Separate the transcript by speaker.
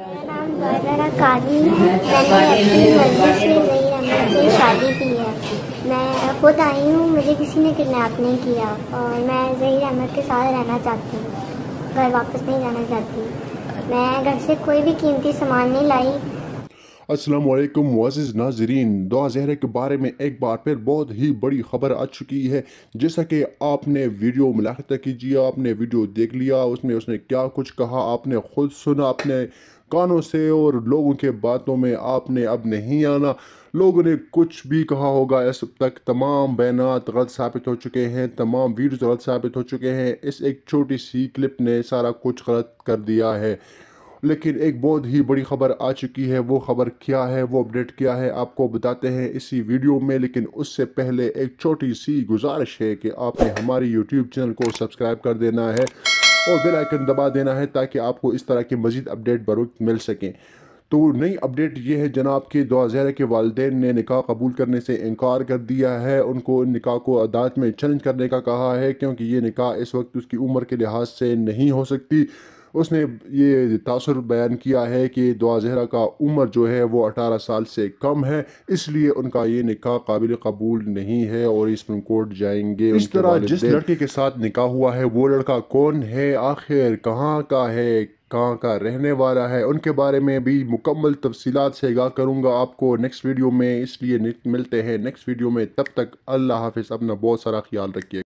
Speaker 1: नाम काली मैंने अपनी मर्जी से नहीं से शादी की है मैं खुद आई हूँ मुझे किसी ने नहीं किया और मैं अहमद के साथ रहना चाहती हूँ घर वापस नहीं जाना चाहती मैं घर से कोई भी कीमती सामान नहीं लाई
Speaker 2: मोज़ नाजरीन दुआ जहरा के बारे में एक बार फिर बहुत ही बड़ी खबर आ चुकी है जैसा कि आपने वीडियो मुलाखता कीजिए आपने वीडियो देख लिया उसमें उसने क्या कुछ कहा आपने खुद सुना आपने कानों से और लोगों के बातों में आपने अब नहीं आना लोगों ने कुछ भी कहा होगा इस तक तमाम बयान गलत साबित हो चुके हैं तमाम वीडियो गलत साबित हो चुके हैं इस एक छोटी सी क्लिप ने सारा कुछ गलत कर दिया है लेकिन एक बहुत ही बड़ी खबर आ चुकी है वो खबर क्या है वो अपडेट क्या है आपको बताते हैं इसी वीडियो में लेकिन उससे पहले एक छोटी सी गुजारिश है कि आपने हमारे यूट्यूब चैनल को सब्सक्राइब कर देना है और बेल आइकन दबा देना है ताकि आपको इस तरह की मजीद अपडेट बर मिल सकें तो नई अपडेट ये है जनाब के दो दोजहरा के वालदे ने निकाह कबूल करने से इनकार कर दिया है उनको निकाह को अदालत में चैलेंज करने का कहा है क्योंकि ये निकाह इस वक्त उसकी उम्र के लिहाज से नहीं हो सकती उसने ये तासर बयान किया है कि दुआजहरा का उम्र जो है वो अठारह साल से कम है इसलिए उनका ये निका काबिल कबूल नहीं है और सुप्रीम कोर्ट जाएंगे इस तरह जिस लड़के के साथ निका हुआ है वो लड़का कौन है आखिर कहाँ का है कहाँ का रहने वाला है उनके बारे में भी मुकम्मल तफसीत से आगा करूँगा आपको नेक्स्ट वीडियो में इसलिए मिलते हैं नेक्स्ट वीडियो में तब तक अल्लाह हाफिज़ अपना बहुत सारा ख्याल रखिए